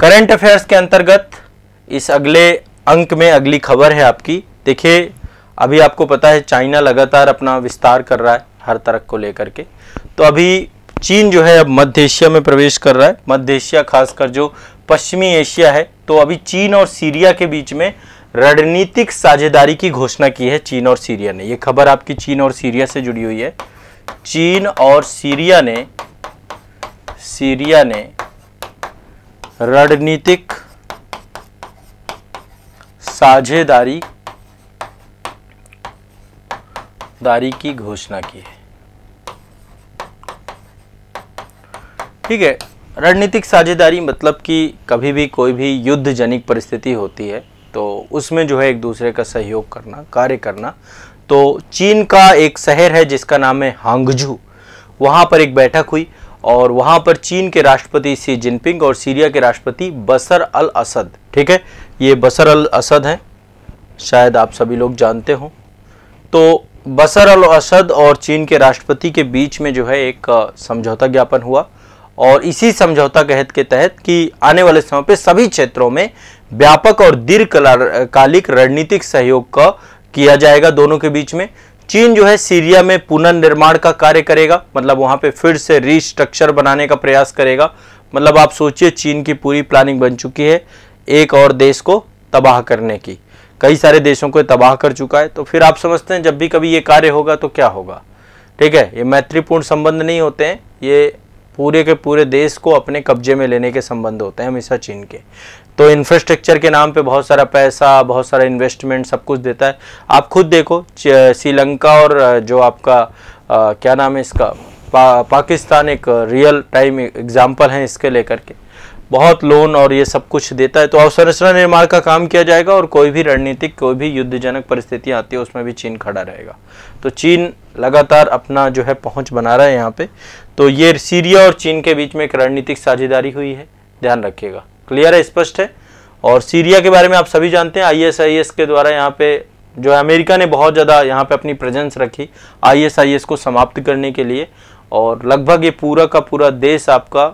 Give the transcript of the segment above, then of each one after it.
current affairs के अंतर्गत इस अगले अंक में अगली खबर है आपकी देखिए अभी आपको पता है चाइना लगातार अपना विस्तार कर रहा है हर तरफ को लेकर के तो अभी चीन जो है अब मध्य एशिया में प्रवेश कर रहा है मध्य एशिया खासकर जो पश्चिमी एशिया है तो अभी चीन और सीरिया के बीच में रणनीतिक साझेदारी की घोषणा की है चीन और सीरिया ने ये खबर आपकी चीन और सीरिया से जुड़ी हुई है चीन और सीरिया ने सीरिया ने रणनीतिक साझेदारी दारी की घोषणा की है ठीक है रणनीतिक साझेदारी मतलब कि कभी भी कोई भी युद्ध जनिक परिस्थिति होती है तो उसमें जो है एक दूसरे का सहयोग करना कार्य करना तो चीन का एक शहर है जिसका नाम है हांगझू वहां पर एक बैठक हुई और वहां पर चीन के राष्ट्रपति सी जिनपिंग और सीरिया के राष्ट्रपति बसर अल असद ठीक है ये बसर अल असद हैं शायद आप सभी लोग जानते हों तो बसर अल असद और चीन के राष्ट्रपति के बीच में जो है एक समझौता ज्ञापन हुआ और इसी समझौता कहत के तहत कि आने वाले समय पर सभी क्षेत्रों में व्यापक और दीर्घकालिक रणनीतिक सहयोग का किया जाएगा दोनों के बीच में चीन जो है सीरिया में पुनर्निर्माण का कार्य करेगा मतलब वहां पे फिर से रीस्ट्रक्चर बनाने का प्रयास करेगा मतलब आप सोचिए चीन की पूरी प्लानिंग बन चुकी है एक और देश को तबाह करने की कई सारे देशों को तबाह कर चुका है तो फिर आप समझते हैं जब भी कभी ये कार्य होगा तो क्या होगा ठीक है ये मैत्रीपूर्ण संबंध नहीं होते हैं ये पूरे के पूरे देश को अपने कब्जे में लेने के संबंध होते हैं हमेशा चीन के तो इंफ्रास्ट्रक्चर के नाम पे बहुत सारा पैसा बहुत सारा इन्वेस्टमेंट सब कुछ देता है आप खुद देखो श्रीलंका और जो आपका आ, क्या नाम है इसका पा, पाकिस्तान एक रियल टाइम एग्जाम्पल है इसके लेकर के बहुत लोन और ये सब कुछ देता है तो अवसंरचना निर्माण का काम किया जाएगा और कोई भी रणनीतिक कोई भी युद्धजनक परिस्थितियाँ आती है उसमें भी चीन खड़ा रहेगा तो चीन लगातार अपना जो है पहुँच बना रहा है यहाँ पे तो ये सीरिया और चीन के बीच में एक रणनीतिक साझेदारी हुई है ध्यान रखिएगा क्लियर है स्पष्ट है और सीरिया के बारे में आप सभी जानते हैं आईएसआईएस के द्वारा यहाँ पे जो है अमेरिका ने बहुत ज़्यादा यहाँ पे अपनी प्रेजेंस रखी आईएसआईएस को समाप्त करने के लिए और लगभग ये पूरा का पूरा देश आपका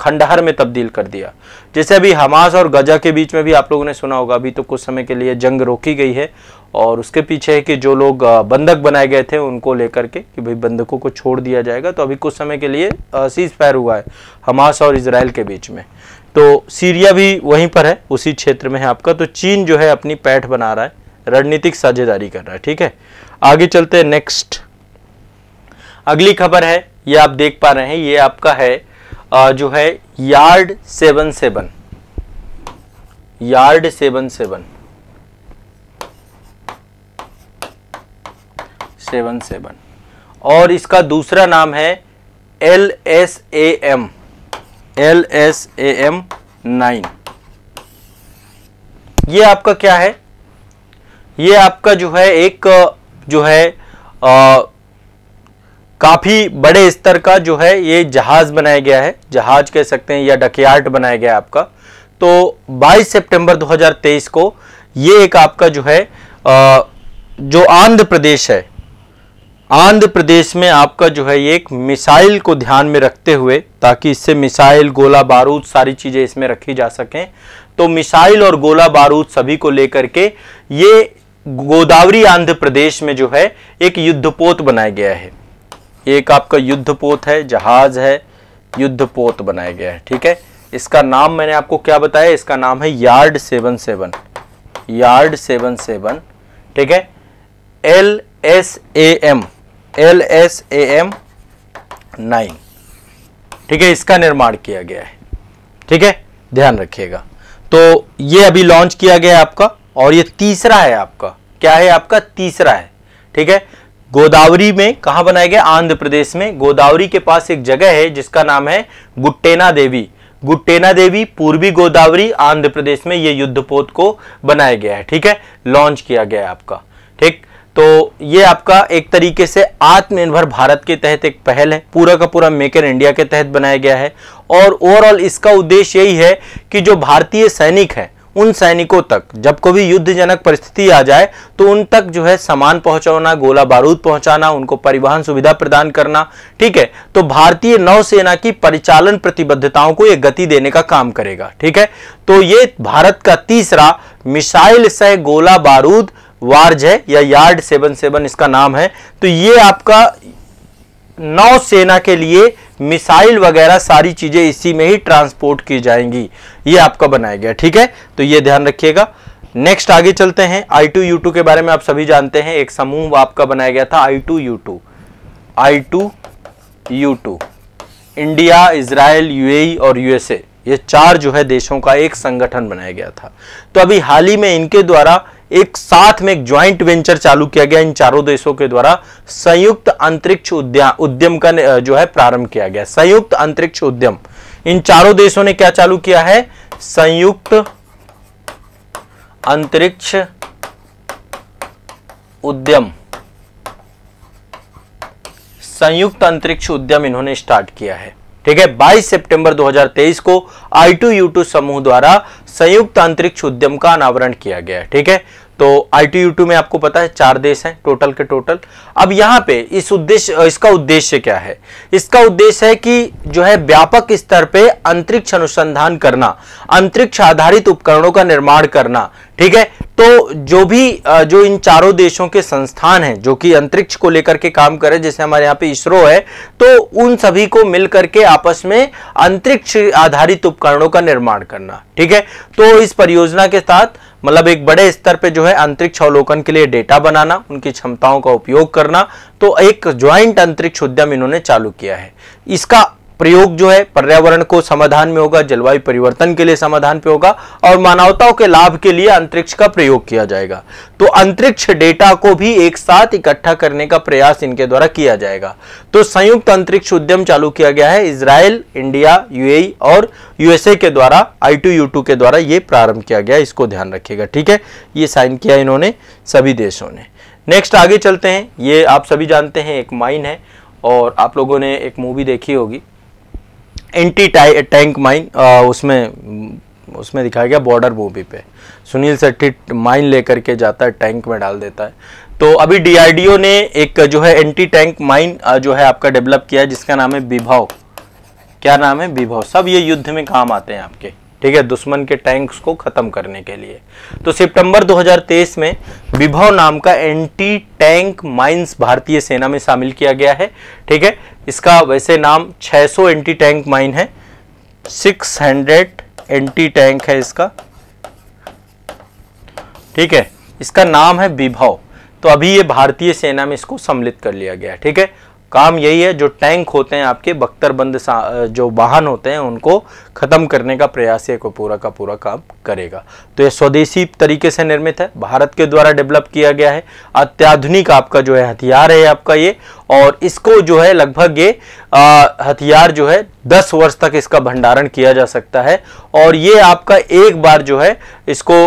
खंडहर में तब्दील कर दिया जैसे अभी हमास और गजा के बीच में भी आप लोगों ने सुना होगा अभी तो कुछ समय के लिए जंग रोकी गई है और उसके पीछे है कि जो लोग बंधक बनाए गए थे उनको लेकर के कि भाई बंधकों को छोड़ दिया जाएगा तो अभी कुछ समय के लिए सीज फायर हुआ है हमास और इसराइल के बीच में तो सीरिया भी वहीं पर है उसी क्षेत्र में है आपका तो चीन जो है अपनी पैठ बना रहा है रणनीतिक साझेदारी कर रहा है ठीक है आगे चलते हैं नेक्स्ट अगली खबर है ये आप देख पा रहे हैं ये आपका है जो है yard seven seven yard seven seven seven seven और इसका दूसरा नाम है L S A M L S A M nine ये आपका क्या है ये आपका जो है एक जो है आ, काफ़ी बड़े स्तर का जो है ये जहाज़ बनाया गया है जहाज़ कह सकते हैं या डकयार्ड बनाया गया है आपका तो 22 सितंबर 2023 को ये एक आपका जो है आ, जो आंध्र प्रदेश है आंध्र प्रदेश में आपका जो है ये एक मिसाइल को ध्यान में रखते हुए ताकि इससे मिसाइल गोला बारूद सारी चीज़ें इसमें रखी जा सकें तो मिसाइल और गोला बारूद सभी को लेकर के ये गोदावरी आंध्र प्रदेश में जो है एक युद्धपोत बनाया गया है एक आपका युद्धपोत है जहाज है युद्धपोत बनाया गया है ठीक है इसका नाम मैंने आपको क्या बताया इसका नाम है yard seven seven yard seven seven ठीक है L S A M L S A M nine ठीक है इसका निर्माण किया गया है ठीक है ध्यान रखिएगा तो ये अभी लॉन्च किया गया है आपका और ये तीसरा है आपका क्या है आपका तीसरा है ठीक है गोदावरी में कहा बनाया गया आंध्र प्रदेश में गोदावरी के पास एक जगह है जिसका नाम है गुट्टेना देवी गुट्टेना देवी पूर्वी गोदावरी आंध्र प्रदेश में यह युद्धपोत को बनाया गया है ठीक है लॉन्च किया गया है आपका ठीक तो ये आपका एक तरीके से आत्मनिर्भर भारत के तहत एक पहल है पूरा का पूरा मेक इन इंडिया के तहत बनाया गया है और ओवरऑल इसका उद्देश्य यही है कि जो भारतीय सैनिक है उन सैनिकों तक जब कभी युद्धजनक परिस्थिति आ जाए तो उन तक जो है सामान पहुंचाना गोला बारूद पहुंचाना उनको परिवहन सुविधा प्रदान करना ठीक है तो भारतीय नौसेना की परिचालन प्रतिबद्धताओं को यह गति देने का काम करेगा ठीक है तो ये भारत का तीसरा मिसाइल सह गोला बारूद वार्ज है या यार्ड सेवन सेवन इसका नाम है तो ये आपका नौसेना के लिए मिसाइल वगैरह सारी चीजें इसी में ही ट्रांसपोर्ट की जाएंगी ये आपका बनाया गया ठीक है तो ये ध्यान रखिएगा नेक्स्ट आगे चलते हैं आई टू यू टू के बारे में आप सभी जानते हैं एक समूह आपका बनाया गया था I two U two I two U two India Israel UA e और यूएसए ये चार जो है देशों का एक संगठन बनाया गया था तो अभी हाल ही में इनके द्वारा एक साथ में एक ज्वाइंट वेंचर चालू किया गया इन चारों देशों के द्वारा संयुक्त अंतरिक्ष उद्यम का जो है प्रारंभ किया गया संयुक्त अंतरिक्ष उद्यम इन चारों देशों ने क्या चालू किया है संयुक्त अंतरिक्ष उद्यम संयुक्त अंतरिक्ष उद्यम इन्होंने स्टार्ट किया है ठीक है 22 सितंबर 2023 को आई टू समूह द्वारा संयुक्त अंतरिक्ष उद्यम का अनावरण किया गया ठीक है तो आई टी में आपको पता है चार देश हैं टोटल के टोटल अब यहाँ पे इस उद्देश्य इसका उद्देश्य क्या है इसका उद्देश्य है कि जो है व्यापक स्तर पे अंतरिक्ष अनुसंधान करना अंतरिक्ष आधारित उपकरणों का निर्माण करना ठीक है तो जो भी जो इन चारों देशों के संस्थान हैं जो कि अंतरिक्ष को लेकर के काम करे जैसे हमारे यहाँ पे इसरो है तो उन सभी को मिल करके आपस में अंतरिक्ष आधारित उपकरणों का निर्माण करना ठीक है तो इस परियोजना के साथ मतलब एक बड़े स्तर पे जो है अंतरिक्ष अवलोकन के लिए डेटा बनाना उनकी क्षमताओं का उपयोग करना तो एक ज्वाइंट अंतरिक्ष उद्यम इन्होंने चालू किया है इसका प्रयोग जो है पर्यावरण को समाधान में होगा जलवायु परिवर्तन के लिए समाधान पे होगा और मानवताओं के लाभ के लिए अंतरिक्ष का प्रयोग किया जाएगा तो अंतरिक्ष डेटा को भी एक साथ इकट्ठा करने का प्रयास इनके द्वारा किया जाएगा तो संयुक्त अंतरिक्ष उद्यम चालू किया गया है इसराइल इंडिया यूएई और यूएसए के द्वारा आई टू के द्वारा ये प्रारंभ किया गया इसको ध्यान रखिएगा ठीक है ये साइन किया इन्होंने सभी देशों ने नेक्स्ट आगे चलते हैं ये आप सभी जानते हैं एक माइन है और आप लोगों ने एक मूवी देखी होगी एंटी टैंक माइन उसमें उसमें दिखाया गया बॉर्डर मूवी पे सुनील सेट्ठी माइन लेकर के जाता है टैंक में डाल देता है तो अभी डीआरडीओ ने एक जो है एंटी टैंक माइन जो है आपका डेवलप किया है जिसका नाम है विभव क्या नाम है विभव सब ये युद्ध में काम आते हैं आपके ठीक है दुश्मन के टैंक्स को ख़त्म करने के लिए तो सितंबर 2023 में विभव नाम का एंटी टैंक माइंस भारतीय सेना में शामिल किया गया है ठीक है इसका वैसे नाम 600 एंटी टैंक माइन है 600 एंटी टैंक है इसका ठीक है इसका नाम है विभव तो अभी ये भारतीय सेना में इसको सम्मिलित कर लिया गया ठीक है काम यही है जो टैंक होते हैं आपके बख्तरबंद जो वाहन होते हैं उनको ख़त्म करने का प्रयास ये को पूरा का पूरा काम करेगा तो ये स्वदेशी तरीके से निर्मित है भारत के द्वारा डेवलप किया गया है अत्याधुनिक आपका जो है हथियार है आपका ये और इसको जो है लगभग ये हथियार जो है दस वर्ष तक इसका भंडारण किया जा सकता है और ये आपका एक बार जो है इसको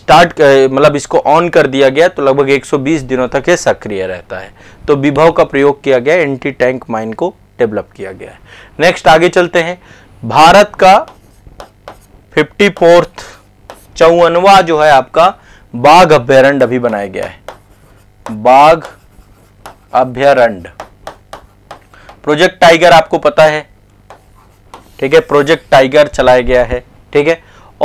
स्टार्ट मतलब इसको ऑन कर दिया गया तो लगभग 120 दिनों तक ये सक्रिय रहता है तो विभव का प्रयोग किया गया एंटी टैंक माइन को डेवलप किया गया है नेक्स्ट आगे चलते हैं भारत का फिफ्टी फोर्थ चौवनवा जो है आपका बाघ अभ्यारण्य अभी बनाया गया है बाघ अभ्यारण्य प्रोजेक्ट टाइगर आपको पता है ठीक है प्रोजेक्ट टाइगर चलाया गया है ठीक है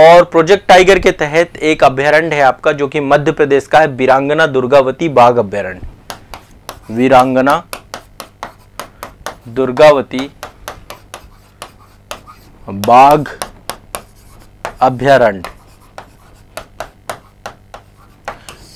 और प्रोजेक्ट टाइगर के तहत एक अभ्यारण्य है आपका जो कि मध्य प्रदेश का है वीरांगना दुर्गावती बाघ अभ्यारण्य वीरांगना दुर्गावती बाघ अभ्यारण्य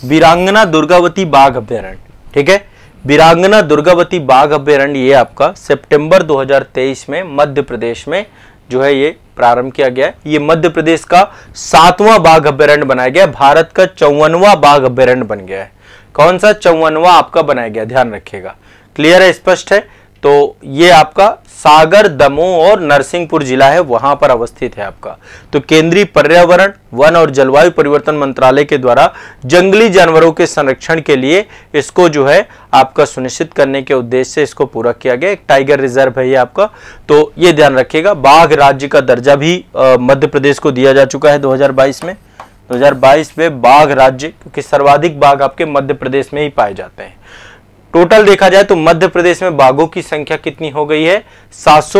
वीरांगना दुर्गावती बाघ अभ्यारण्य ठीक है वीरांगना दुर्गावती बाघ अभ्यारण्य ये आपका सितंबर 2023 में मध्य प्रदेश में जो है ये प्रारंभ किया गया ये मध्य प्रदेश का सातवां बाघ अभ्यारण्य बनाया गया भारत का चौवनवा बाघ अभ्यारण्य बन गया है कौन सा चौवनवा आपका बनाया गया ध्यान रखिएगा क्लियर है स्पष्ट है तो ये आपका सागर दमोह और नरसिंहपुर जिला है वहां पर अवस्थित है आपका तो केंद्रीय पर्यावरण वन और जलवायु परिवर्तन मंत्रालय के द्वारा जंगली जानवरों के संरक्षण के लिए इसको जो है आपका सुनिश्चित करने के उद्देश्य से इसको पूरा किया गया एक टाइगर रिजर्व है ये आपका तो ये ध्यान रखिएगा बाघ राज्य का दर्जा भी मध्य प्रदेश को दिया जा चुका है दो में 2022 में बाघ राज्य क्योंकि सर्वाधिक बाघ आपके मध्य प्रदेश में ही पाए जाते हैं टोटल देखा जाए तो मध्य प्रदेश में बाघों की संख्या कितनी हो गई है सात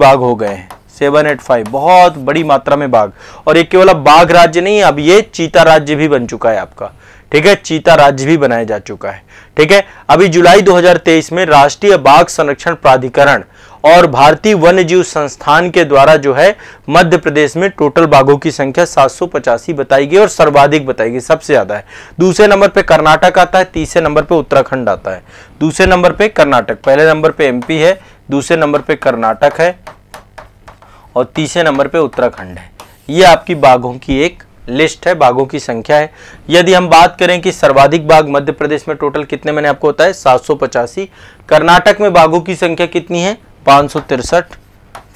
बाघ हो गए हैं सेवन एट फाइव बहुत बड़ी मात्रा में बाघ और ये केवल अब बाघ राज्य नहीं है अब ये चीता राज्य भी बन चुका है आपका ठीक है चीता राज्य भी बनाया जा चुका है ठीक है अभी जुलाई 2023 में राष्ट्रीय बाघ संरक्षण प्राधिकरण और भारतीय वन्य जीव संस्थान के द्वारा जो है मध्य प्रदेश में टोटल बाघों की संख्या सात बताई गई और सर्वाधिक बताई गई सबसे ज्यादा है दूसरे नंबर पर कर्नाटक आता है तीसरे नंबर पर उत्तराखंड आता है दूसरे नंबर पर कर्नाटक पहले नंबर पर एमपी है दूसरे नंबर पर कर्नाटक है और तीसरे नंबर पर उत्तराखंड है ये आपकी बाघों की एक लिस्ट है बाघों की संख्या है यदि हम बात करें कि सर्वाधिक बाघ मध्य प्रदेश में टोटल कितने मैंने आपको बताया सात कर्नाटक में बाघों की संख्या कितनी है पाँच सौ तिरसठ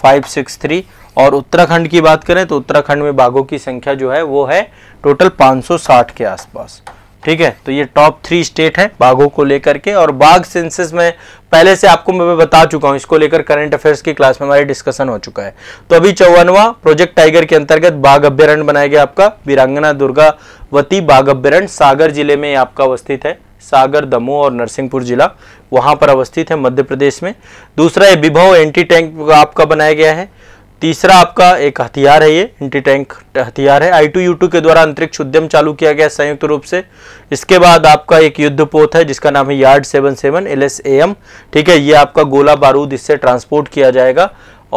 फाइव सिक्स थ्री और उत्तराखंड की बात करें तो उत्तराखंड में बाघों की संख्या जो है वो है टोटल 560 के आसपास ठीक है तो ये टॉप थ्री स्टेट है बाघों को लेकर के और बाघ सेंसस में पहले से आपको मैं बता चुका हूं इसको लेकर करंट अफेयर्स की क्लास में हमारे डिस्कशन हो चुका है तो अभी चौवनवा प्रोजेक्ट टाइगर के अंतर्गत बाघ अभ्यारण्य बनाया गया आपका वीरांगना दुर्गावती बाघ अभ्यारण्य सागर जिले में आपका अवस्थित है सागर दमोह और नरसिंहपुर जिला वहाँ पर अवस्थित है मध्य प्रदेश में दूसरा है विभव एंटी टैंक आपका बनाया गया है तीसरा आपका एक हथियार है ये एंटी टैंक हथियार है आई टू यू टू के द्वारा अंतरिक्ष उद्यम चालू किया गया संयुक्त रूप से इसके बाद आपका एक युद्ध पोत है जिसका नाम है yard seven seven L S A M ठीक है ये आपका गोला बारूद इससे ट्रांसपोर्ट किया जाएगा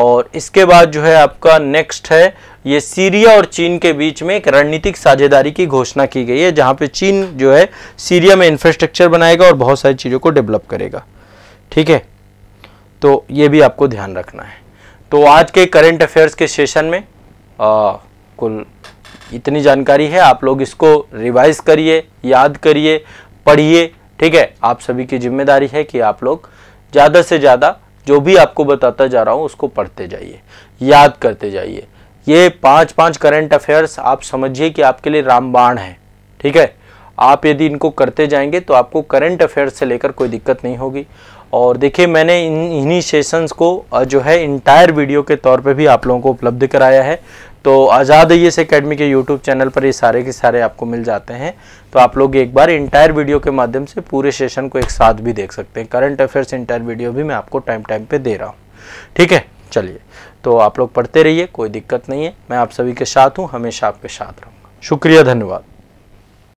और इसके बाद जो है आपका नेक्स्ट है ये सीरिया और चीन के बीच में एक रणनीतिक साझेदारी की घोषणा की गई है जहां पे चीन जो है सीरिया में इंफ्रास्ट्रक्चर बनाएगा और बहुत सारी चीज़ों को डेवलप करेगा ठीक है तो ये भी आपको ध्यान रखना है तो आज के करेंट अफेयर्स के सेशन में आ, कुल इतनी जानकारी है आप लोग इसको रिवाइज करिए याद करिए पढ़िए ठीक है आप सभी की जिम्मेदारी है कि आप लोग ज़्यादा से ज़्यादा जो भी आपको बताता जा रहा हूँ उसको पढ़ते जाइए याद करते जाइए ये पांच पांच करंट अफेयर्स आप समझिए कि आपके लिए रामबाण है ठीक है आप यदि इनको करते जाएंगे तो आपको करंट अफेयर्स से लेकर कोई दिक्कत नहीं होगी और देखिए मैंने इन इन्हीं सेशंस को जो है इंटायर वीडियो के तौर पे भी आप लोगों को उपलब्ध कराया है तो आज़ाद ये अकेडमी के यूट्यूब चैनल पर ये सारे के सारे आपको मिल जाते हैं तो आप लोग एक बार इंटायर वीडियो के माध्यम से पूरे सेशन को एक साथ भी देख सकते हैं करंट अफेयर्स इंटायर वीडियो भी मैं आपको टाइम टाइम पर दे रहा हूँ ठीक है चलिए तो आप लोग पढ़ते रहिए कोई दिक्कत नहीं है मैं आप सभी के साथ हूँ हमेशा आपके साथ रहूँगा शुक्रिया धन्यवाद